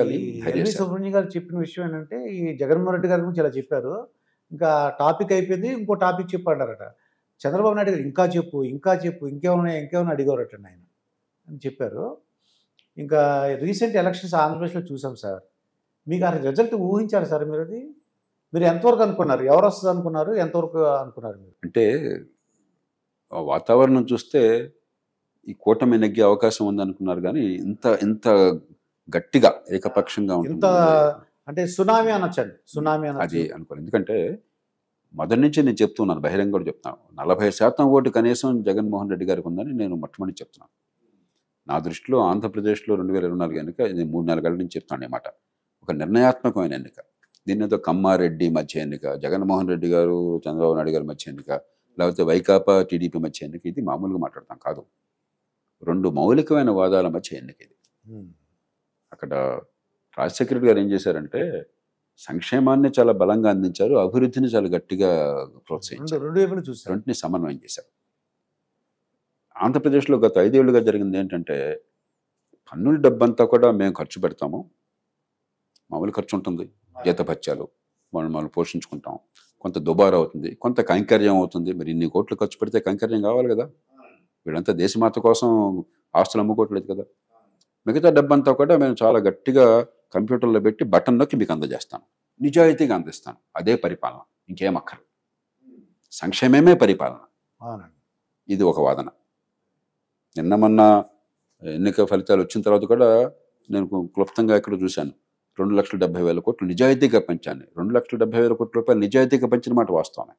LV Subrahmanyam గారు చెప్పిన విషయం ఏంటంటే ఈ జగన్మోహన్ రెడ్డి గారి గురించి ఇలా చెప్పారు ఇంకా టాపిక్ అయిపోయింది ఇంకో టాపిక్ చెప్పాడారట చంద్రబాబు నాయుడు గారు ఇంకా చెప్పు ఇంకా చెప్పు ఇంకేమైనా ఇంకేమైనా అడిగారట ఆయన అని చెప్పారు ఇంకా రీసెంట్ ఎలక్షన్స్ ఆంధ్రప్రదేశ్లో చూసాం సార్ మీకు ఆ రిజల్ట్ ఊహించారు సార్ మీరు అది మీరు ఎంతవరకు అనుకున్నారు ఎవరు వస్తుంది అనుకున్నారు ఎంతవరకు అనుకున్నారు మీరు అంటే వాతావరణం చూస్తే ఈ కూటమి నెగ్గే అవకాశం ఉందనుకున్నారు కానీ ఇంత ఇంత గట్టిగా ఏకపక్షంగా ఎంత అంటే సునామీ అనొచ్చండి సునామీ అది అనుకోండి ఎందుకంటే మొదటి నుంచి నేను చెప్తున్నాను బహిరంగ కూడా చెప్తున్నాను నలభై శాతం ఓటు కనీసం జగన్మోహన్ రెడ్డి గారికి ఉందని నేను మొట్టమొదటి చెప్తున్నాను నా దృష్టిలో ఆంధ్రప్రదేశ్లో రెండు వేల ఇరవై నాలుగు ఎన్నిక నేను మూడు నాలుగేళ్ల నుంచి చెప్తాను అన్నమాట ఒక నిర్ణయాత్మకమైన ఎన్నిక దీని ఏదో కమ్మారెడ్డి మధ్య ఎన్నిక జగన్మోహన్ రెడ్డి గారు చంద్రబాబు నాయుడు గారి మధ్య ఎన్నిక లేకపోతే వైకాపా టీడీపీ మధ్య ఎన్నిక ఇది మామూలుగా మాట్లాడతాం కాదు రెండు మౌలికమైన వాదాల మధ్య ఎన్నిక ఇది అక్కడ రాజ్ సెక్రటరీ గారు ఏం చేశారంటే సంక్షేమాన్ని చాలా బలంగా అందించారు అభివృద్ధిని చాలా గట్టిగా ప్రోత్సహించారు రెండు వైపులు చూసారు రెంటిని సమన్వయం చేశారు ఆంధ్రప్రదేశ్లో గత ఐదేళ్లుగా జరిగింది ఏంటంటే పన్నుల డబ్బంతా కూడా మేము ఖర్చు పెడతాము మామూలు ఖర్చు ఉంటుంది జీతభత్యాలు మనం మనం పోషించుకుంటాం కొంత దుబారా అవుతుంది కొంత కైంకర్యం అవుతుంది మరి ఇన్ని కోట్లు ఖర్చు పెడితే కైంకర్యం కావాలి కదా వీళ్ళంతా దేశమాత కోసం ఆస్తులు అమ్ముకోవట్లేదు కదా మిగతా డబ్బంతా కూడా మేము చాలా గట్టిగా కంప్యూటర్లో పెట్టి బటన్ నొక్కి మీకు అందజేస్తాను నిజాయితీగా అందిస్తాను అదే పరిపాలన ఇంకేం అక్కరు సంక్షేమమే పరిపాలన ఇది ఒక వాదన నిన్న మొన్న ఎన్నిక ఫలితాలు వచ్చిన తర్వాత కూడా నేను క్లుప్తంగా ఇక్కడ చూశాను రెండు లక్షల డెబ్బై వేల కోట్లు నిజాయితీగా పంచాను రెండు లక్షల డెబ్బై వేల కోట్ల రూపాయలు నిజాయితీగా పంచిన మాట వాస్తవమే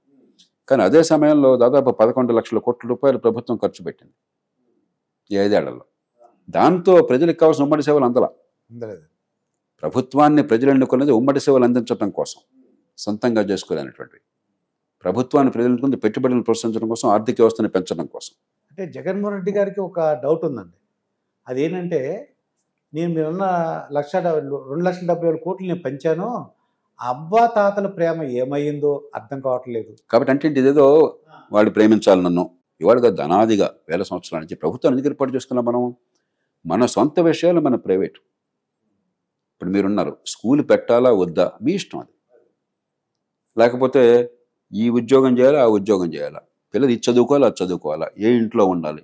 కానీ అదే సమయంలో దాదాపు పదకొండు లక్షల కోట్ల రూపాయలు ప్రభుత్వం ఖర్చు పెట్టింది ఈ ఐదేళ్లలో దాంతో ప్రజలకు కావాల్సిన ఉమ్మడి సేవలు అందలా ప్రభుత్వాన్ని ప్రజలు ఎన్నుకున్నది ఉమ్మడి సేవలు అందించడం కోసం సొంతంగా చేసుకోలేనటువంటివి ప్రభుత్వాన్ని ప్రజలు ఎన్నుకుంది పెట్టుబడులను ప్రోత్సహించడం కోసం ఆర్థిక వ్యవస్థను పెంచడం కోసం అంటే జగన్మోహన్ రెడ్డి గారికి ఒక డౌట్ ఉందండి అదేంటంటే నేను మీరున్న లక్ష రెండు లక్షల డెబ్బై వేల కోట్లు నేను పెంచాను అబ్బా తాతల ప్రేమ ఏమైందో అర్థం కావట్లేదు కాబట్టి అంటే ఇదేదో వాళ్ళు ప్రేమించాలి నన్ను ఇవాళ ధనాదిగా వేల సంవత్సరాల నుంచి ప్రభుత్వం ఎందుకు ఏర్పాటు చేసుకున్నాం మనం మన సొంత విషయాలు మన ప్రైవేటు ఇప్పుడు మీరున్నారు స్కూల్ పెట్టాలా వద్దా మీ ఇష్టం అది లేకపోతే ఈ ఉద్యోగం చేయాలా ఆ ఉద్యోగం చేయాలా పిల్లలు ఇది చదువుకోవాలా అది చదువుకోవాలా ఏ ఇంట్లో ఉండాలి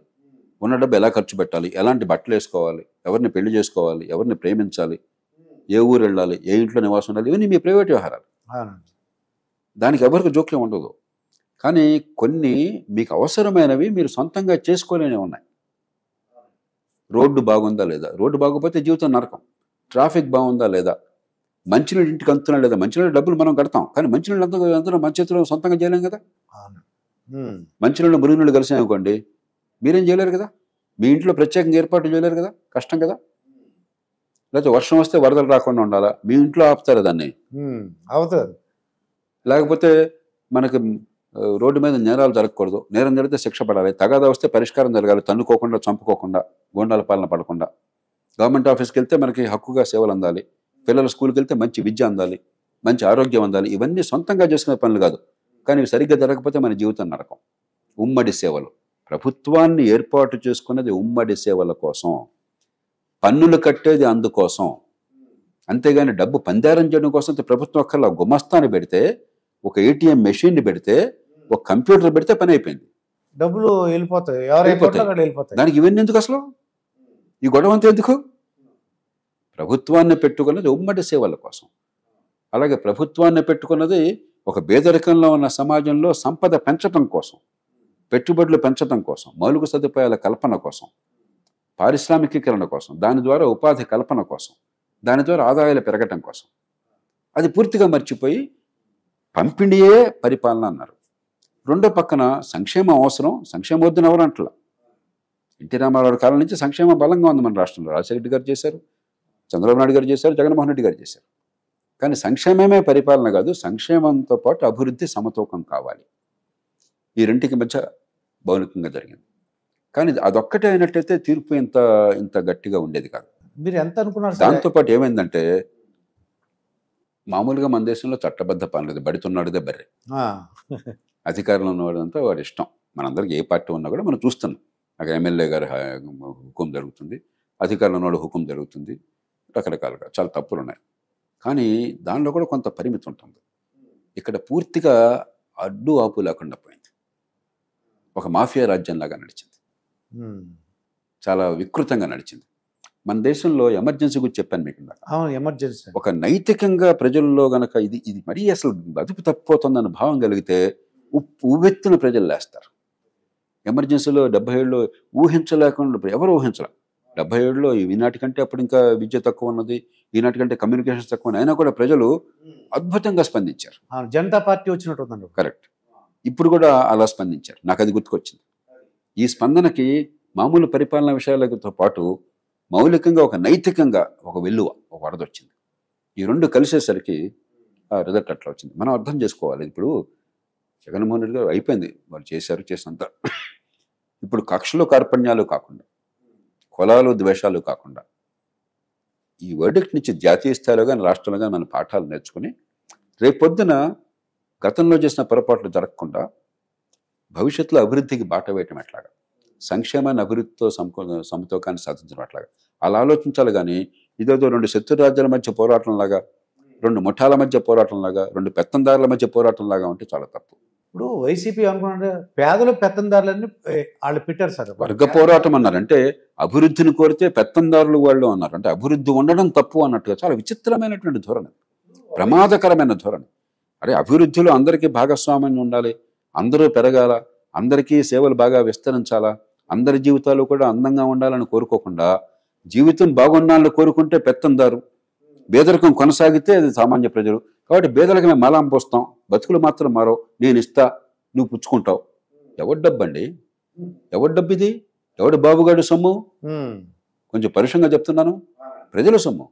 ఉన్న డబ్బు ఎలా ఖర్చు పెట్టాలి ఎలాంటి బట్టలు వేసుకోవాలి ఎవరిని పెళ్లి చేసుకోవాలి ఎవరిని ప్రేమించాలి ఏ ఊరు వెళ్ళాలి ఏ ఇంట్లో నివాసం ఉండాలి ఇవన్నీ మీ ప్రైవేట్ వ్యవహారాలు దానికి ఎవరికి జోక్యం ఉండదు కానీ కొన్ని మీకు అవసరమైనవి మీరు సొంతంగా చేసుకోలేని ఉన్నాయి రోడ్డు బాగుందా లేదా రోడ్డు బాగోపోతే జీవితం నరకం ట్రాఫిక్ బాగుందా లేదా మంచినీళ్ళు ఇంటికి అందుతున్నా లేదా మంచినీళ్ళు డబ్బులు మనం కడతాం కానీ మంచినీళ్ళు అంత అందరూ మన చేతిలో సొంతంగా చేయలేం కదా మంచినీళ్ళు మురుగునీళ్ళు కలిసి అనుకోండి మీరేం చేయలేరు కదా మీ ఇంట్లో ప్రత్యేకంగా ఏర్పాట్లు చేయలేరు కదా కష్టం కదా లేకపోతే వర్షం వస్తే వరదలు రాకుండా ఉండాలా మీ ఇంట్లో ఆపుతారు దాన్ని అవుతుంది లేకపోతే మనకి రోడ్డు మీద నేరాలు జరగకూడదు నేరం జరిగితే శిక్ష పడాలి తగాదా వస్తే పరిష్కారం జరగాలి తన్నుకోకుండా చంపుకోకుండా గోండాల పాలన పడకుండా గవర్నమెంట్ ఆఫీస్కి వెళ్తే మనకి హక్కుగా సేవలు అందాలి పిల్లల స్కూల్కి వెళ్తే మంచి విద్య అందాలి మంచి ఆరోగ్యం అందాలి ఇవన్నీ సొంతంగా చేసుకునే పనులు కాదు కానీ సరిగ్గా జరగకపోతే మన జీవితం నరకం ఉమ్మడి సేవలు ప్రభుత్వాన్ని ఏర్పాటు చేసుకున్నది ఉమ్మడి సేవల కోసం పన్నులు కట్టేది అందుకోసం అంతేగాని డబ్బు పందారం చేయడం కోసం ప్రభుత్వం ఒక్కలా గుమస్తాన్ని పెడితే ఒక ఏటీఎం మెషిన్ని పెడితే ఒక కంప్యూటర్ పెడితే పని అయిపోయింది డబ్బులు వెళ్ళిపోతాయి దానికి ఇవన్నీ ఎందుకు అసలు ఈ గొడవ అంతా ఎందుకు ప్రభుత్వాన్ని పెట్టుకున్నది ఉమ్మడి సేవల కోసం అలాగే ప్రభుత్వాన్ని పెట్టుకున్నది ఒక బేదరికంలో ఉన్న సమాజంలో సంపద పెంచటం కోసం పెట్టుబడులు పెంచటం కోసం మౌలిక సదుపాయాల కల్పన కోసం పారిశ్రామికీకరణ కోసం దాని ద్వారా ఉపాధి కల్పన కోసం దాని ద్వారా ఆదాయాలు పెరగటం కోసం అది పూర్తిగా మర్చిపోయి పంపిణీయే పరిపాలన అన్నారు రెండో పక్కన సంక్షేమం అవసరం సంక్షేమ ఎవరు ఎన్టీ రామారావు కాలం నుంచి సంక్షేమ బలంగా ఉంది మన రాష్ట్రంలో రాజశేఖర గారు చేశారు చంద్రబాబు నాయుడు గారు చేశారు జగన్మోహన్ రెడ్డి గారు చేశారు కానీ సంక్షేమమే పరిపాలన కాదు సంక్షేమంతో పాటు అభివృద్ధి సమతూకం కావాలి ఈ రెంటికి మధ్య భౌనికంగా జరిగింది కానీ అదొక్కటే అయినట్టయితే తీర్పు ఇంత ఇంత గట్టిగా ఉండేది కాదు మీరు ఎంత అనుకున్నారు దాంతోపాటు ఏమైందంటే మామూలుగా మన దేశంలో చట్టబద్ధ పని లేదు బడితున్నాడుదే బర్రె అధికారంలో ఉన్నవాడంతా వాడి ఇష్టం మనందరికి ఏ పార్టీ ఉన్నా కూడా మనం చూస్తున్నాం నాకు ఎమ్మెల్యే గారి హుకుం జరుగుతుంది అధికారుల వాళ్ళు హుకుం జరుగుతుంది రకరకాలుగా చాలా తప్పులు ఉన్నాయి కానీ దానిలో కూడా కొంత పరిమితి ఉంటుంది ఇక్కడ పూర్తిగా అడ్డు ఆపు లేకుండా పోయింది ఒక మాఫియా రాజ్యంలాగా నడిచింది చాలా వికృతంగా నడిచింది మన దేశంలో ఎమర్జెన్సీ గురించి చెప్పాను మీకు ఎమర్జెన్సీ ఒక నైతికంగా ప్రజల్లో గనక ఇది ఇది మరీ అసలు బతుకు తప్పిపోతుందన్న భావం కలిగితే ఉప్పు ఉవ్వెత్తున ప్రజలు లేస్తారు ఎమర్జెన్సీలో డెబ్బై ఏడులో ఊహించలేకుండా ఎవరు ఊహించలే డెబ్బై ఏడులో ఈనాటి కంటే అప్పుడు ఇంకా విద్య తక్కువ ఉన్నది ఈనాటి కంటే కమ్యూనికేషన్ తక్కువ అయినా కూడా ప్రజలు అద్భుతంగా స్పందించారు జనతా పార్టీ వచ్చినట్టు కరెక్ట్ ఇప్పుడు కూడా అలా స్పందించారు నాకు అది గుర్తుకొచ్చింది ఈ స్పందనకి మామూలు పరిపాలన విషయాలతో పాటు మౌలికంగా ఒక నైతికంగా ఒక వెల్లువ ఒక వరద వచ్చింది ఈ రెండు కలిసేసరికి ఆ రిజల్ట్ అట్లా వచ్చింది మనం అర్థం చేసుకోవాలి ఇప్పుడు జగన్మోహన్ రెడ్డి గారు అయిపోయింది వాళ్ళు చేశారు చేసినంత ఇప్పుడు కక్షలు కార్పణ్యాలు కాకుండా కులాలు ద్వేషాలు కాకుండా ఈ వర్డిక్ట్ నుంచి జాతీయ స్థాయిలో కానీ రాష్ట్రంలో కానీ మన పాఠాలు నేర్చుకుని రేపొద్దున గతంలో చేసిన పొరపాట్లు జరగకుండా భవిష్యత్తులో అభివృద్ధికి బాట వేయటం ఎట్లాగా సంక్షేమాన్ని అభివృద్ధితో సమకూ సమతూకాన్ని సాధించడం ఎట్లాగా అలా ఆలోచించాలి కానీ ఇదేదో రెండు శత్రు రాజ్యాల మధ్య పోరాటంలాగా రెండు ముఠాల మధ్య పోరాటంలాగా రెండు పెత్తందారుల మధ్య పోరాటంలాగా ఉంటే చాలా తప్పు ఇప్పుడు వైసీపీ అనుకున్నాడు పేదలు పెత్తందారులన్నీ వాళ్ళు పెట్టారు సార్ వర్గ పోరాటం అన్నారు అంటే అభివృద్ధిని కోరితే పెత్తందారులు వాళ్ళు అన్నారు అంటే అభివృద్ధి ఉండడం తప్పు అన్నట్టుగా చాలా విచిత్రమైనటువంటి ధోరణి ప్రమాదకరమైన ధోరణి అరే అభివృద్ధిలో అందరికీ భాగస్వామ్యం ఉండాలి అందరూ పెరగాల అందరికీ సేవలు బాగా విస్తరించాలా అందరి జీవితాలు కూడా అందంగా ఉండాలని కోరుకోకుండా జీవితం బాగుండాలని కోరుకుంటే పెత్తందారు బేదరికం కొనసాగితే అది సామాన్య ప్రజలు కాబట్టి బేదలకు మేము మలాం పోస్తాం బతుకులు మాత్రం మారో నేను ఇస్తా నువ్వు పుచ్చుకుంటావు ఎవరి డబ్బు అండి ఎవరి డబ్బు ఇది ఎవడు బాబుగాడు సొమ్ము కొంచెం పరుషంగా చెప్తున్నాను ప్రజల సొమ్ము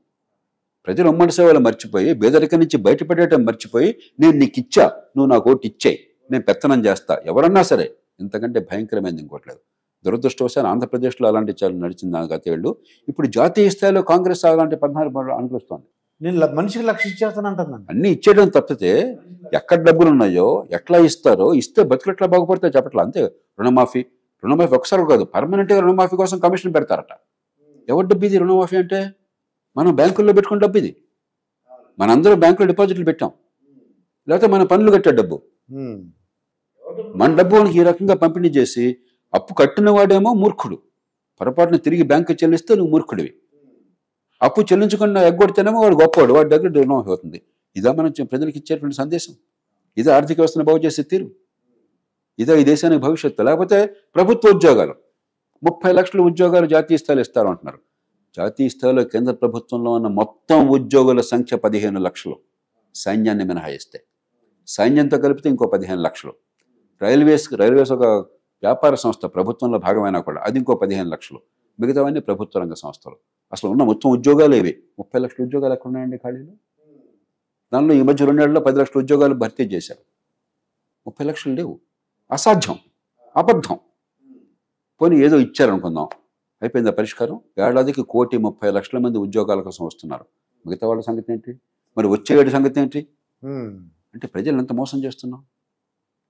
ప్రజలు ఉమ్మడి సేవలు మర్చిపోయి బేదరిక నుంచి బయటపడేయటం మర్చిపోయి నేను నీకు ఇచ్చా నువ్వు నాకు ఓటు ఇచ్చాయి నేను పెత్తనం చేస్తా ఎవరన్నా సరే ఇంతకంటే భయంకరమైనది ఇంకోట్లేదు దురదృష్టవశాలు ఆంధ్రప్రదేశ్లో అలాంటి చాలా నడిచింది గతేళ్ళు ఇప్పుడు జాతీయ స్థాయిలో కాంగ్రెస్ అలాంటి పద్నాలుగు అనుకరిస్తోంది నేను మనిషికి లక్ష ఇచ్చేస్తాను అంటుందండి అన్ని ఇచ్చేయడం తప్పితే ఎక్కడ డబ్బులు ఉన్నాయో ఎట్లా ఇస్తారో ఇస్తే బతుకులు ఎట్లా బాగుపడతాయో చెప్పట్లే అంతే రుణమాఫీ రుణమాఫీ ఒకసారి కాదు పర్మనెంట్గా రుణమాఫీ కోసం కమిషన్ పెడతారట ఎవరి డబ్బు ఇది రుణమాఫీ అంటే మనం బ్యాంకుల్లో పెట్టుకున్న డబ్బు ఇది మనందరం బ్యాంకులో డిపాజిట్లు పెట్టాం లేకపోతే మన పనులు కట్టే డబ్బు మన డబ్బు ఈ రకంగా పంపిణీ చేసి అప్పు కట్టినవాడేమో మూర్ఖుడు పొరపాటున తిరిగి బ్యాంకు చెల్లిస్తే నువ్వు మూర్ఖుడివి అప్పు చెల్లించకుండా ఎగ్గొడితేనేమో వాడు గొప్పవాడు వాడి దగ్గర రుణం అవుతుంది ఇదే మనం ప్రజలకు ఇచ్చేటువంటి సందేశం ఇదే ఆర్థిక వ్యవస్థను బాగు చేసే తీరు ఇదే ఈ దేశానికి భవిష్యత్తు లేకపోతే ప్రభుత్వ ఉద్యోగాలు ముప్పై లక్షల ఉద్యోగాలు జాతీయ స్థాయిలో ఇస్తారు అంటున్నారు జాతీయ స్థాయిలో కేంద్ర ప్రభుత్వంలో ఉన్న మొత్తం ఉద్యోగుల సంఖ్య పదిహేను లక్షలు సైన్యాన్ని మినహాయిస్తే సైన్యంతో కలిపితే ఇంకో పదిహేను లక్షలు రైల్వేస్ రైల్వేస్ ఒక వ్యాపార సంస్థ ప్రభుత్వంలో భాగమైనా కూడా అది ఇంకో పదిహేను లక్షలు మిగతావన్నీ ప్రభుత్వ రంగ సంస్థలు అసలు ఉన్న మొత్తం ఉద్యోగాలు ఇవి ముప్పై లక్షల ఉద్యోగాలు ఎక్కడ ఉన్నాయండి ఖాళీలు దానిలో ఈ మధ్య రెండేళ్లలో పది లక్షల ఉద్యోగాలు భర్తీ చేశారు ముప్పై లక్షలు లేవు అసాధ్యం అబద్ధం పోనీ ఏదో ఇచ్చారనుకుందాం అయిపోయిందా పరిష్కారం ఏడాదికి కోటి ముప్పై లక్షల మంది ఉద్యోగాల కోసం వస్తున్నారు మిగతా వాళ్ళ సంగతి ఏంటి మరి వచ్చేవాడి సంగతి ఏంటి అంటే ప్రజలు ఎంత మోసం చేస్తున్నాం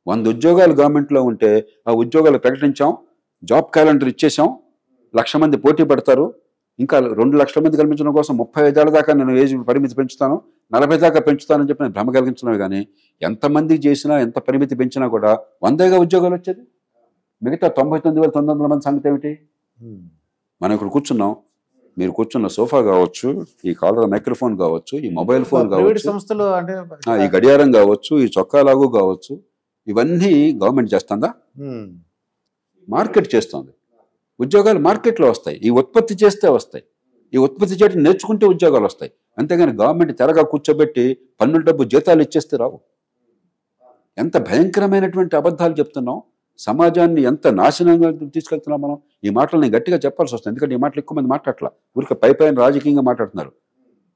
వంద ఉద్యోగాలు గవర్నమెంట్లో ఉంటే ఆ ఉద్యోగాలు ప్రకటించాం జాబ్ క్యాలెండర్ ఇచ్చేసాం లక్ష మంది పోటీ పడతారు ఇంకా రెండు లక్షల మంది కల్పించడం కోసం ముప్పై ఐదేళ్ల దాకా నేను ఏజ్ పరిమితి పెంచుతాను నలభై దాకా పెంచుతానని చెప్పి భ్రమ కలిగించినవి కానీ ఎంతమంది చేసినా ఎంత పరిమితి పెంచినా కూడా వందేగా ఉద్యోగాలు వచ్చేది మిగతా తొంభై తొమ్మిది వేల తొమ్మిది వందల మంది సంగతి ఏమిటి మనం ఇక్కడ కూర్చున్నాం మీరు కూర్చున్న సోఫా కావచ్చు ఈ కాలర్ మైక్రోఫోన్ కావచ్చు ఈ మొబైల్ ఫోన్ కావచ్చు ఈ గడియారం కావచ్చు ఈ చొక్కా లాగు కావచ్చు ఇవన్నీ గవర్నమెంట్ చేస్తుందా మార్కెట్ చేస్తుంది ఉద్యోగాలు మార్కెట్లో వస్తాయి ఈ ఉత్పత్తి చేస్తే వస్తాయి ఈ ఉత్పత్తి చేయడం నేర్చుకుంటే ఉద్యోగాలు వస్తాయి అంతేగాని గవర్నమెంట్ తెరగా కూర్చోబెట్టి పన్నుల డబ్బు జీతాలు ఇచ్చేస్తే రావు ఎంత భయంకరమైనటువంటి అబద్ధాలు చెప్తున్నాం సమాజాన్ని ఎంత నాశనంగా తీసుకెళ్తున్నాం మనం ఈ మాటలు నేను గట్టిగా చెప్పాల్సి వస్తుంది ఎందుకంటే ఈ మాటలు ఎక్కువ మంది మాట్లాడాల ఊరికే పై పైన రాజకీయంగా మాట్లాడుతున్నారు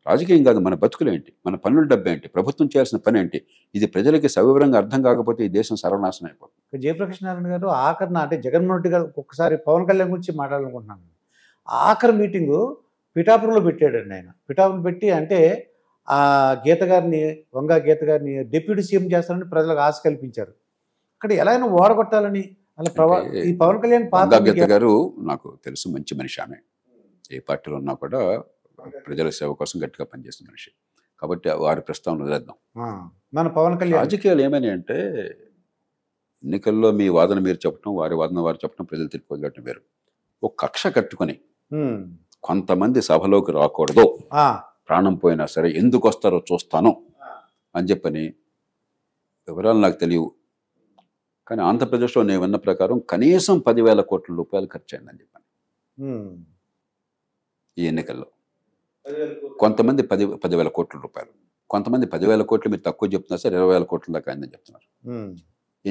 రాజకీయం కాదు మన బతుకులేంటి మన పనుల డబ్బేంటి ప్రభుత్వం చేయాల్సిన పని ఏంటి ఇది ప్రజలకి సవివరంగా అర్థం కాకపోతే ఈ దేశం సర్వనాశనం అయిపోతుంది జయప్రకాష్ నారాయణ గారు ఆఖరిన అంటే జగన్మోహన్ రెడ్డి గారు ఒక్కొక్కసారి పవన్ కళ్యాణ్ గురించి మాట్లాడాలనుకుంటున్నాను ఆఖరి మీటింగు పిఠాపురంలో పెట్టాడండి ఆయన పిఠాపురం పెట్టి అంటే ఆ గీత గారిని వంగ గీత గారిని డిప్యూటీ సీఎం చేస్తారని ప్రజలకు ఆశ కల్పించారు అక్కడ ఎలా అయినా ఓడగొట్టాలని అలా ప్రవా ఈ పవన్ కళ్యాణ్ పాత గీత గారు నాకు తెలుసు మంచి మనిషి ఆమె ఏ పార్టీలో ఉన్నా కూడా ప్రజల సేవ కోసం గట్టిగా పనిచేసిన మనిషి కాబట్టి వారి ప్రస్తావన వదిలేద్దాం మన పవన్ కళ్యాణ్ రాజకీయాలు ఏమని అంటే ఎన్నికల్లో మీ వాదన మీరు చెప్పడం వారి వాదన వారు చెప్పడం ప్రజలు తిరిగి వదిలేటం వేరు ఒక కక్ష కట్టుకొని కొంతమంది సభలోకి రాకూడదు ప్రాణం పోయినా సరే ఎందుకు వస్తారో చూస్తాను అని చెప్పని వివరాలు నాకు తెలియవు కానీ ఆంధ్రప్రదేశ్లో నేను విన్న ప్రకారం కనీసం పదివేల కోట్ల రూపాయలు ఖర్చు అయిందని చెప్పాను ఈ ఎన్నికల్లో కొంతమంది పది పదివేల కోట్ల రూపాయలు కొంతమంది పదివేల కోట్లు మీరు తక్కువ చెప్తున్నారు సార్ ఇరవై వేల కోట్ల దాకా అయిందని చెప్తున్నారు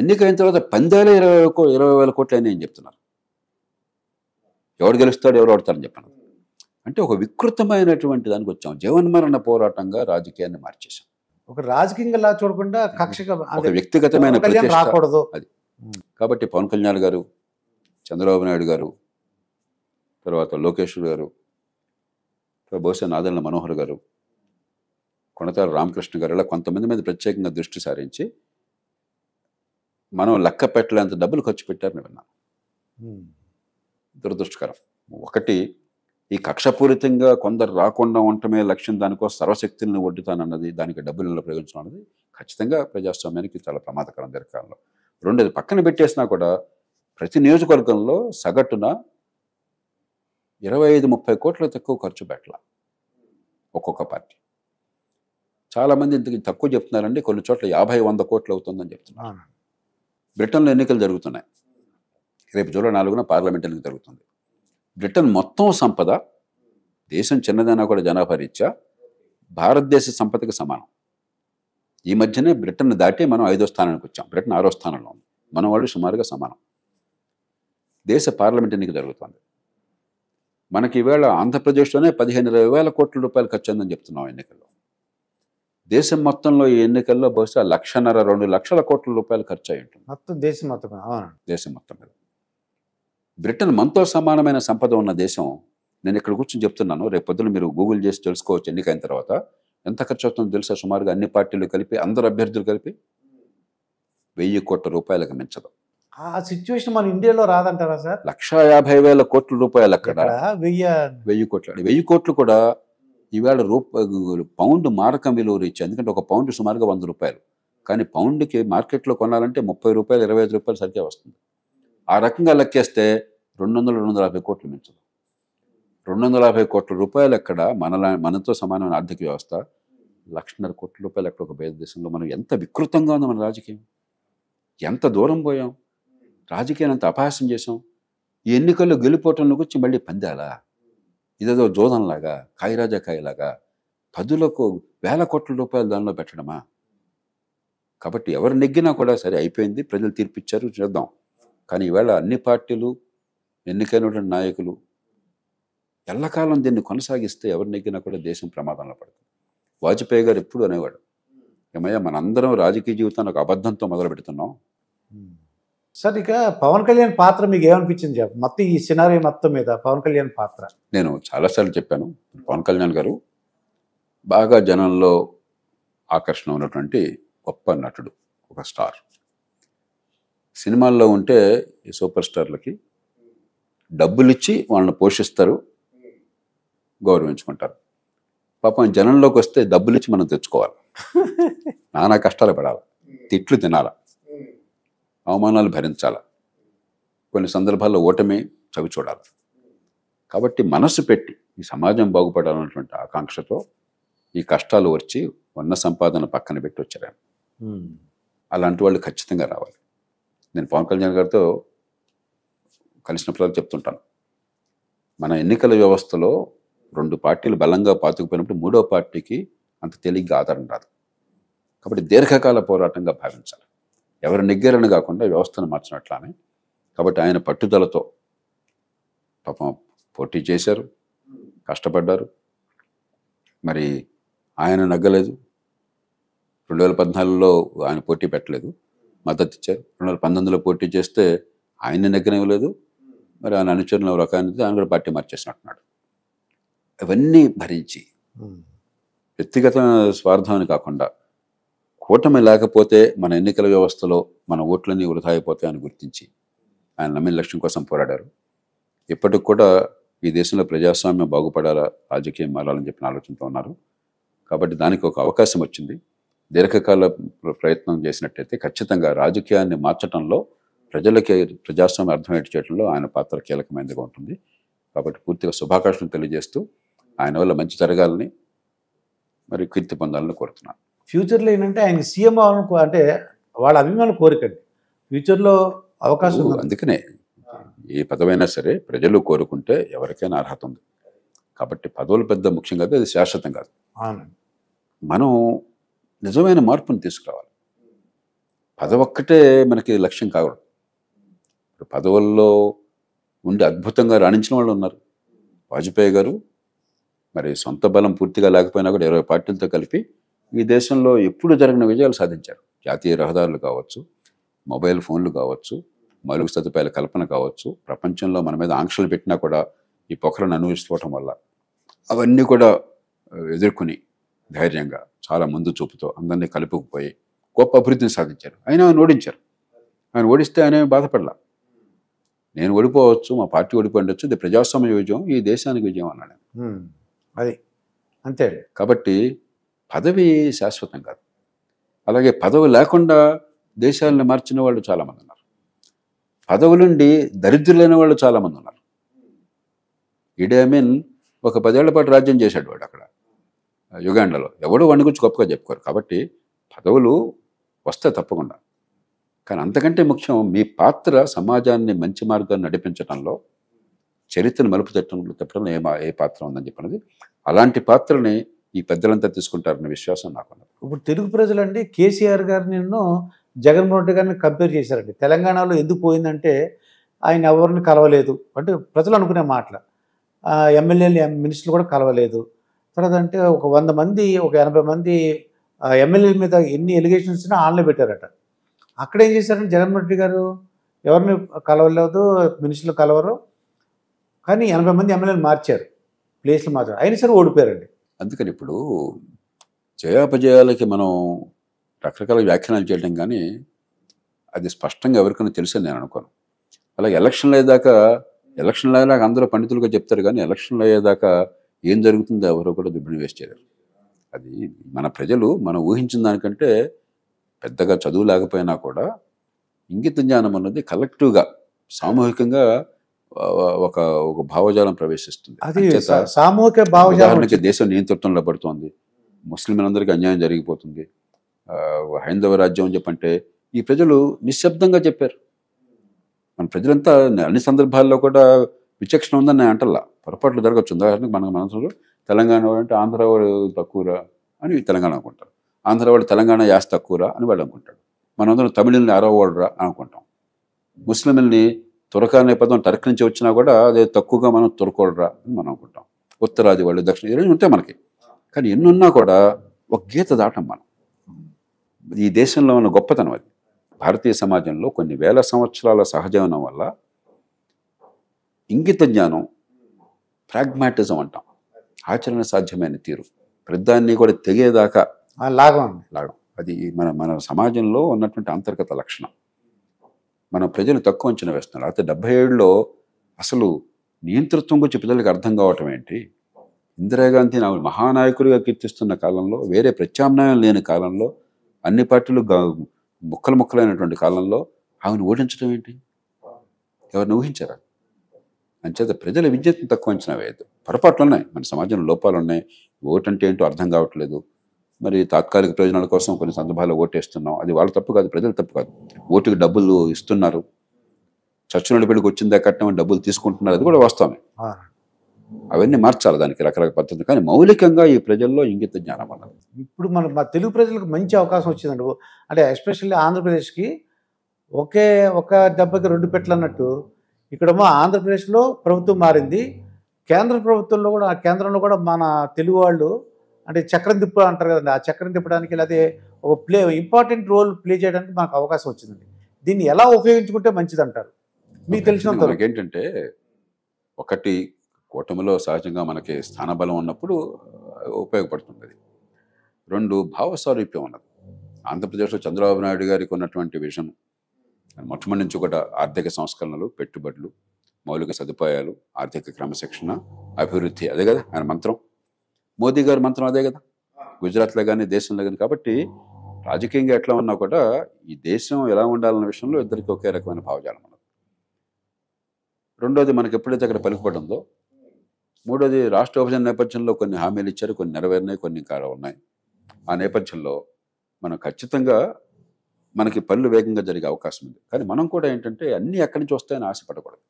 ఎన్నికైన తర్వాత పందేళ్ళ ఇరవై ఇరవై వేల కోట్లు అయినా ఏం చెప్తున్నారు ఎవరు గెలుస్తాడు ఎవరు ఆడతారని చెప్పాను అంటే ఒక వికృతమైనటువంటి దానికి వచ్చాం జీవన్మరణ పోరాటంగా రాజకీయాన్ని మార్చేశాం ఒక రాజకీయంగా చూడకుండా కక్షగా ఒక వ్యక్తిగతమైన రాకూడదు అది కాబట్టి పవన్ కళ్యాణ్ గారు చంద్రబాబు నాయుడు గారు తర్వాత లోకేష్ గారు బహుశా నాదల్ల మనోహర్ గారు కొనతాల రామకృష్ణ గారు ఇలా కొంతమంది మీద ప్రత్యేకంగా దృష్టి సారించి మనం లెక్క పెట్టలేంత డబ్బులు ఖర్చు పెట్టారని విన్నాను దురదృష్టకరం ఒకటి ఈ కక్షపూరితంగా కొందరు రాకుండా ఉండటమే లక్ష్యం దానికో సర్వశక్తులను వడ్డుతానన్నది దానికి డబ్బులను ప్రయోగించడం అన్నది ఖచ్చితంగా ప్రజాస్వామ్యానికి చాలా ప్రమాదకరం దీర్ఘకాలంలో రెండోది పక్కన పెట్టేసినా కూడా ప్రతి నియోజకవర్గంలో సగటున ఇరవై ఐదు ముప్పై కోట్లు తక్కువ ఖర్చు పెట్టాల ఒక్కొక్క పార్టీ చాలామంది ఇంత తక్కువ చెప్తున్నారండి కొన్ని చోట్ల యాభై వంద కోట్లు అవుతుందని చెప్తున్నారు బ్రిటన్లో ఎన్నికలు జరుగుతున్నాయి రేపు జూలై నాలుగున పార్లమెంట్ ఎన్నిక జరుగుతుంది బ్రిటన్ మొత్తం సంపద దేశం చిన్నదైనా కూడా జనాభా రీత్యా భారతదేశ సంపదకి సమానం ఈ మధ్యనే బ్రిటన్ దాటి మనం ఐదో స్థానానికి వచ్చాం బ్రిటన్ ఆరో స్థానంలో ఉంది మన వాళ్ళు సుమారుగా సమానం దేశ పార్లమెంట్ ఎన్నిక జరుగుతుంది మనకి ఈవేళ ఆంధ్రప్రదేశ్లోనే పదిహేను ఇరవై వేల కోట్ల రూపాయలు ఖర్చు అందని చెప్తున్నాం ఎన్నికల్లో దేశం మొత్తంలో ఈ ఎన్నికల్లో బహుశా లక్షన్నర రెండు లక్షల కోట్ల రూపాయలు ఖర్చు అయి ఉంటుంది మొత్తం దేశం మొత్తం దేశం మొత్తం మీద బ్రిటన్ మనతో సమానమైన సంపద ఉన్న దేశం నేను ఇక్కడ కూర్చొని చెప్తున్నాను రేపు పొద్దున్న మీరు గూగుల్ చేసి తెలుసుకోవచ్చు ఎన్నికైన తర్వాత ఎంత ఖర్చు అవుతుందో తెలుసా సుమారుగా అన్ని పార్టీలు కలిపి అందరు అభ్యర్థులు కలిపి వెయ్యి కోట్ల రూపాయలకు మించదు ఆ సిచ్యువేషన్ మన ఇండియాలో రాదంటారా సార్ లక్ష యాభై వేల కోట్ల రూపాయలు అక్కడ వెయ్యి వెయ్యి కోట్లు వెయ్యి కోట్లు కూడా ఈవేళ రూప పౌండ్ మారకం విలువ రీచ్ ఎందుకంటే ఒక పౌండ్ సుమారుగా వంద రూపాయలు కానీ పౌండ్కి మార్కెట్లో కొనాలంటే ముప్పై రూపాయలు ఇరవై ఐదు రూపాయలు సరిగ్గా వస్తుంది ఆ రకంగా లెక్కేస్తే రెండు వందల రెండు వందల యాభై కోట్లు మించదు రెండు వందల యాభై కోట్ల రూపాయలు ఎక్కడ మనలా మనతో సమానమైన ఆర్థిక వ్యవస్థ లక్షన్నర కోట్ల రూపాయలు ఎక్కడ ఒక దేశంలో మనం ఎంత వికృతంగా ఉంది మన రాజకీయం ఎంత దూరం పోయాం రాజకీయాన్ని అంత అపహాసం చేసాం ఎన్నికల్లో గెలుపోవటం గురించి మళ్ళీ పందాలా ఇదేదో జోదంలాగా కాయలాగా పదులకు వేల కోట్ల రూపాయలు దానిలో పెట్టడమా కాబట్టి ఎవరు నెగ్గినా కూడా సరే అయిపోయింది ప్రజలు తీర్పిచ్చారు చేద్దాం కానీ ఈవేళ అన్ని పార్టీలు ఎన్నికైనటువంటి నాయకులు ఎల్లకాలం దీన్ని కొనసాగిస్తే ఎవరు నెగ్గినా కూడా దేశం ప్రమాదంలో పడుతుంది వాజ్పేయి గారు ఎప్పుడు అనేవాడు ఏమయ్యా మనందరం రాజకీయ జీవితాన్ని ఒక అబద్ధంతో మొదలు పెడుతున్నాం సార్ ఇక పవన్ కళ్యాణ్ పాత్ర మీకు ఏమనిపించింది మొత్తం ఈ సినారీ మొత్తం మీద పవన్ కళ్యాణ్ పాత్ర నేను చాలాసార్లు చెప్పాను పవన్ కళ్యాణ్ గారు బాగా జనంలో ఆకర్షణ ఉన్నటువంటి గొప్ప నటుడు ఒక స్టార్ సినిమాల్లో ఉంటే ఈ సూపర్ స్టార్లకి డబ్బులు ఇచ్చి వాళ్ళని పోషిస్తారు గౌరవించుకుంటారు పాపం జనంలోకి వస్తే డబ్బులు ఇచ్చి మనం తెచ్చుకోవాలి నానా కష్టాలు పడాలి తిట్లు తినాలా అవమానాలు భరించాలి కొన్ని సందర్భాల్లో ఓటమే చవి చూడాలి కాబట్టి మనస్సు పెట్టి ఈ సమాజం బాగుపడాలన్నటువంటి ఆకాంక్షతో ఈ కష్టాలు వచ్చి ఉన్న సంపాదన పక్కన పెట్టి వచ్చారు అలాంటి వాళ్ళు ఖచ్చితంగా రావాలి నేను పవన్ కళ్యాణ్ గారితో కలిసినప్పుడు చెప్తుంటాను మన ఎన్నికల వ్యవస్థలో రెండు పార్టీలు బలంగా పాతుకుపోయినప్పుడు మూడో పార్టీకి అంత తేలిగ్గా ఆధారం రాదు కాబట్టి దీర్ఘకాల పోరాటంగా భావించాలి ఎవరు నిగ్గరని కాకుండా వ్యవస్థను మార్చినట్లానే కాబట్టి ఆయన పట్టుదలతో పాపం పోటీ చేశారు కష్టపడ్డారు మరి ఆయన నగ్గలేదు రెండు వేల పద్నాలుగులో ఆయన పోటీ పెట్టలేదు మద్దతు ఇచ్చారు రెండు వేల పంతొమ్మిదిలో పోటీ చేస్తే ఆయన నెగ్గనివ్వలేదు మరి ఆయన అనుచరులు రకానికి ఆయన కూడా పార్టీ మార్చేసినట్టున్నాడు ఇవన్నీ భరించి వ్యక్తిగత స్వార్థం కాకుండా కూటమి లేకపోతే మన ఎన్నికల వ్యవస్థలో మన ఓట్లన్నీ వృధా అయిపోతాయని గుర్తించి ఆయన నమ్మిన లక్ష్యం కోసం పోరాడారు ఇప్పటికి కూడా ఈ దేశంలో ప్రజాస్వామ్యం బాగుపడాలా రాజకీయం మారాలని చెప్పిన ఆలోచనతో ఉన్నారు కాబట్టి దానికి ఒక అవకాశం వచ్చింది దీర్ఘకాల ప్రయత్నం చేసినట్టయితే ఖచ్చితంగా రాజకీయాన్ని మార్చడంలో ప్రజలకి ప్రజాస్వామ్యం అర్థమయ్యేట చేయడంలో ఆయన పాత్ర కీలకమైనదిగా ఉంటుంది కాబట్టి పూర్తిగా శుభాకాంక్షలు తెలియజేస్తూ ఆయన వల్ల మంచి జరగాలని మరి కీర్తి పొందాలని కోరుతున్నాను ఫ్యూచర్లో ఏంటంటే ఆయన సీఎం అవ్వాలను అంటే వాళ్ళ అభిమానులు కోరికండి ఫ్యూచర్లో అవకాశం అందుకనే ఏ పదవైనా సరే ప్రజలు కోరుకుంటే ఎవరికైనా అర్హత ఉంది కాబట్టి పదవులు పెద్ద ముఖ్యం కాదు అది శాశ్వతం కాదు మనం నిజమైన మార్పును తీసుకురావాలి ఒక్కటే మనకి లక్ష్యం కావడం పదవుల్లో ఉండి అద్భుతంగా రాణించిన వాళ్ళు ఉన్నారు వాజ్పేయి గారు మరి సొంత బలం పూర్తిగా లేకపోయినా కూడా ఇరవై పార్టీలతో కలిపి ఈ దేశంలో ఎప్పుడు జరిగిన విజయాలు సాధించారు జాతీయ రహదారులు కావచ్చు మొబైల్ ఫోన్లు కావచ్చు మరుగు సదుపాయాల కల్పన కావచ్చు ప్రపంచంలో మన మీద ఆంక్షలు పెట్టినా కూడా ఈ పొఖరను అనుభవించుకోవటం వల్ల అవన్నీ కూడా ఎదుర్కొని ధైర్యంగా చాలా ముందు చూపుతో అందరినీ కలుపుకుపోయి గొప్ప అభివృద్ధిని సాధించారు ఆయన ఆయన ఓడించారు ఆయన ఓడిస్తే ఆయన బాధపడలా నేను ఓడిపోవచ్చు మా పార్టీ ఓడిపోండొచ్చు ఇది ప్రజాస్వామ్య విజయం ఈ దేశానికి విజయం అన్నాడు అది అంతే కాబట్టి పదవి శాశ్వతం కాదు అలాగే పదవి లేకుండా దేశాలను మార్చిన వాళ్ళు చాలామంది ఉన్నారు నుండి దరిద్రులైన వాళ్ళు చాలామంది ఉన్నారు ఇడేమిన్ ఒక పదేళ్ల పాటు రాజ్యం చేశాడు వాడు అక్కడ యుగాండలో ఎవడు వాడి గురించి గొప్పగా చెప్పుకోరు కాబట్టి పదవులు వస్తే తప్పకుండా కానీ అంతకంటే ముఖ్యం మీ పాత్ర సమాజాన్ని మంచి మార్గాన్ని నడిపించడంలో చరిత్రను మలుపు తట్టడంలో తప్పడంలో ఏ ఏ పాత్ర ఉందని చెప్పినది అలాంటి పాత్రని ఈ పెద్దలంతా తీసుకుంటారన్న విశ్వాసం నాకు ఇప్పుడు తెలుగు ప్రజలండి కేసీఆర్ గారిని ఎన్నో జగన్మోహన్ రెడ్డి గారిని కంపేర్ చేశారండి తెలంగాణలో ఎందుకు పోయిందంటే ఆయన ఎవరిని కలవలేదు అంటే ప్రజలు అనుకునే మాటలు ఎమ్మెల్యేలు మినిస్టర్లు కూడా కలవలేదు తర్వాత అంటే ఒక వంద మంది ఒక ఎనభై మంది ఎమ్మెల్యేల మీద ఎన్ని ఎలిగేషన్స్ ఆన్లో పెట్టారట అక్కడ ఏం చేశారంటే జగన్మోహన్ రెడ్డి గారు ఎవరిని కలవలేదు మినిస్టర్లు కలవరు కానీ ఎనభై మంది ఎమ్మెల్యేలు మార్చారు ప్లేస్లు మార్చారు అయినా సరే ఓడిపోయారండి అందుకని ఇప్పుడు జయాపజయాలకి మనం రకరకాల వ్యాఖ్యానాలు చేయడం కానీ అది స్పష్టంగా ఎవరికైనా తెలుసని నేను అనుకోను అలాగే ఎలక్షన్లు అయ్యేదాకా ఎలక్షన్లు అయ్యేలాగా అందరూ పండితులుగా చెప్తారు కానీ ఎలక్షన్లు అయ్యేదాకా ఏం జరుగుతుందో ఎవరో కూడా దుడ్డుని వేస్ట్ చేయరు అది మన ప్రజలు మనం ఊహించిన దానికంటే పెద్దగా చదువు లేకపోయినా కూడా ఇంగిత జ్ఞానం అన్నది కలెక్టివ్గా సామూహికంగా ఒక ఒక భావజాలం ప్రవేశిస్తుంది అది సామూహిక భావజాలం దేశం నియంతృత్వంలో పడుతోంది ముస్లింలందరికీ అన్యాయం జరిగిపోతుంది హైందవ రాజ్యం అని చెప్పంటే ఈ ప్రజలు నిశ్శబ్దంగా చెప్పారు మన ప్రజలంతా అన్ని సందర్భాల్లో కూడా విచక్షణ ఉందని అంటల్లా పొరపాట్లు జరగచ్చు ఉదాహరణకు మన మనసులో తెలంగాణ అంటే ఆంధ్ర వాళ్ళు తక్కువరా అని తెలంగాణ అనుకుంటారు ఆంధ్ర వాళ్ళు తెలంగాణ యాస్ తక్కువరా అని వాళ్ళు అనుకుంటారు మనందరం తమిళని అరవవాడురా అనుకుంటాం ముస్లింలని తురక అనే పదం టర్క్ నుంచి వచ్చినా కూడా అదే తక్కువగా మనం తురకూడరా అని మనం అనుకుంటాం ఉత్తరాది వాళ్ళు దక్షిణ ఇవన్నీ ఉంటాయి మనకి కానీ ఎన్నున్నా కూడా ఒక గీత దాటం మనం ఈ దేశంలో ఉన్న గొప్పతనం అది భారతీయ సమాజంలో కొన్ని వేల సంవత్సరాల సహజీవనం వల్ల ఇంగిత జ్ఞానం ప్రాగ్మాటిజం అంటాం ఆచరణ సాధ్యమైన తీరు ప్రతిదాన్ని కూడా తెగేదాకా లాగం లాగం అది మన మన సమాజంలో ఉన్నటువంటి అంతర్గత లక్షణం మనం ప్రజలు తక్కువ అంచనా వేస్తున్నారు అయితే డెబ్బై ఏడులో అసలు నియంతృత్వం గురించి ప్రజలకు అర్థం కావటం ఏంటి ఇందిరాగాంధీ నా మహానాయకుడిగా కీర్తిస్తున్న కాలంలో వేరే ప్రత్యామ్నాయం లేని కాలంలో అన్ని పార్టీలు ముక్కలు ముక్కలైనటువంటి కాలంలో ఆమెను ఓడించడం ఏంటి ఎవరిని ఊహించారా అంచేత ప్రజల విద్యను తక్కువ అంచనా వేయద్దు పొరపాట్లు ఉన్నాయి మన సమాజంలో లోపాలు ఉన్నాయి ఓటంటే ఏంటో అర్థం కావట్లేదు మరి తాత్కాలిక ప్రయోజనాల కోసం కొన్ని సందర్భాల్లో ఓటేస్తున్నాం అది వాళ్ళ తప్పు కాదు ప్రజల తప్పు కాదు ఓటుకు డబ్బులు ఇస్తున్నారు చచ్చిన పెళ్లికి వచ్చింది కట్టడం డబ్బులు తీసుకుంటున్నారు అది కూడా వాస్తవమే అవన్నీ మార్చాలి దానికి రకరకాల పద్ధతులు కానీ మౌలికంగా ఈ ప్రజల్లో ఇంగిత జ్ఞానం అన్నది ఇప్పుడు మన మా తెలుగు ప్రజలకు మంచి అవకాశం వచ్చిందండి అంటే ఎస్పెషల్లీ ఆంధ్రప్రదేశ్కి ఒకే ఒక దెబ్బకి రెండు పెట్టలు అన్నట్టు ఇక్కడమో ఆంధ్రప్రదేశ్లో ప్రభుత్వం మారింది కేంద్ర ప్రభుత్వంలో కూడా కేంద్రంలో కూడా మన తెలుగు వాళ్ళు అంటే చక్రం తిప్పు అంటారు కదండి ఆ చక్రం తిప్పడానికి లేదా ఒక ప్లే ఇంపార్టెంట్ రోల్ ప్లే చేయడానికి మనకు అవకాశం వచ్చిందండి దీన్ని ఎలా ఉపయోగించుకుంటే మంచిది అంటారు మీకు తెలిసినంత ఏంటంటే ఒకటి కూటమిలో సహజంగా మనకి స్థానబలం ఉన్నప్పుడు ఉపయోగపడుతుంది రెండు భావ ఉన్నది ఆంధ్రప్రదేశ్లో చంద్రబాబు నాయుడు గారికి ఉన్నటువంటి విషయం మొట్టమొదటి నుంచి ఒకటి ఆర్థిక సంస్కరణలు పెట్టుబడులు మౌలిక సదుపాయాలు ఆర్థిక క్రమశిక్షణ అభివృద్ధి అదే కదా ఆయన మంత్రం మోదీ గారు మంత్రం అదే కదా గుజరాత్లో కానీ దేశంలో కానీ కాబట్టి రాజకీయంగా ఎట్లా ఉన్నా కూడా ఈ దేశం ఎలా ఉండాలన్న విషయంలో ఇద్దరికి ఒకే రకమైన భావజాలం ఉన్నది రెండోది మనకి ఎప్పుడైతే అక్కడ పలుకుపడిందో మూడోది రాష్ట్ర విభజన నేపథ్యంలో కొన్ని హామీలు ఇచ్చారు కొన్ని నెరవేరినాయి కొన్ని ఇంకా ఉన్నాయి ఆ నేపథ్యంలో మనం ఖచ్చితంగా మనకి పనులు వేగంగా జరిగే అవకాశం ఉంది కానీ మనం కూడా ఏంటంటే అన్ని ఎక్కడి నుంచి వస్తాయని ఆశపడకూడదు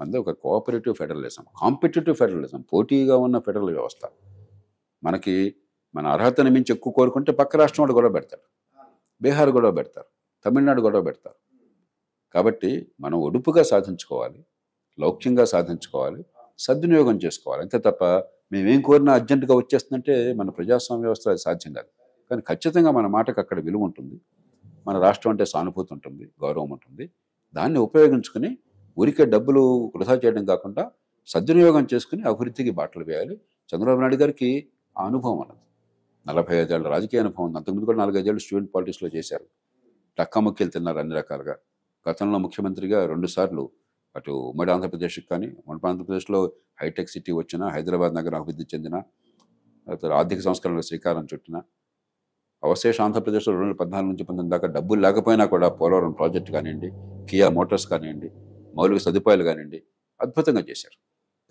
మనది ఒక కోఆపరేటివ్ ఫెడరలిజం కాంపిటేటివ్ ఫెడరలిజం పోటీగా ఉన్న ఫెడరల్ వ్యవస్థ మనకి మన అర్హతను మించి ఎక్కువ కోరుకుంటే పక్క రాష్ట్రం వాడు గొడవ పెడతాడు బీహార్ గొడవ పెడతారు తమిళనాడు గొడవ పెడతారు కాబట్టి మనం ఒడుపుగా సాధించుకోవాలి లౌక్యంగా సాధించుకోవాలి సద్వినియోగం చేసుకోవాలి అంతే తప్ప మేమేం కోరినా అర్జెంటుగా వచ్చేస్తుందంటే మన ప్రజాస్వామ్య వ్యవస్థ సాధ్యం కాదు కానీ ఖచ్చితంగా మన మాటకు అక్కడ విలువ ఉంటుంది మన రాష్ట్రం అంటే సానుభూతి ఉంటుంది గౌరవం ఉంటుంది దాన్ని ఉపయోగించుకుని ఊరికే డబ్బులు వృధా చేయడం కాకుండా సద్వినియోగం చేసుకుని అభివృద్ధికి బాటలు వేయాలి చంద్రబాబు నాయుడు గారికి ఆ అనుభవం అన్నది నలభై ఐదేళ్ళ రాజకీయ అనుభవం ఉంది అంతకుముందు కూడా నాలుగైదేళ్ళు స్టూడెంట్ పాలిటిక్స్లో చేశారు ముఖ్యలు తిన్నారు అన్ని రకాలుగా గతంలో ముఖ్యమంత్రిగా రెండుసార్లు అటు ఉమ్మడి ఆంధ్రప్రదేశ్కి కానీ ఉమ్మడి ఆంధ్రప్రదేశ్లో హైటెక్ సిటీ వచ్చిన హైదరాబాద్ నగరం అభివృద్ధి చెందిన ఆర్థిక సంస్కరణల శ్రీకారం చుట్టిన అవశేష ఆంధ్రప్రదేశ్లో రెండు వేల పద్నాలుగు నుంచి పంతొమ్మిది దాకా డబ్బులు లేకపోయినా కూడా పోలవరం ప్రాజెక్ట్ కానివ్వండి కియా మోటార్స్ కానివ్వండి మౌలిక సదుపాయాలు కానివ్వండి అద్భుతంగా చేశారు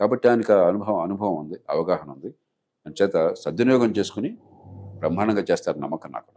కాబట్టి ఆయనకు అనుభవం అనుభవం ఉంది అవగాహన ఉంది అంచేత సద్వినియోగం చేసుకుని బ్రహ్మాండంగా చేస్తారు నమ్మకం నాకు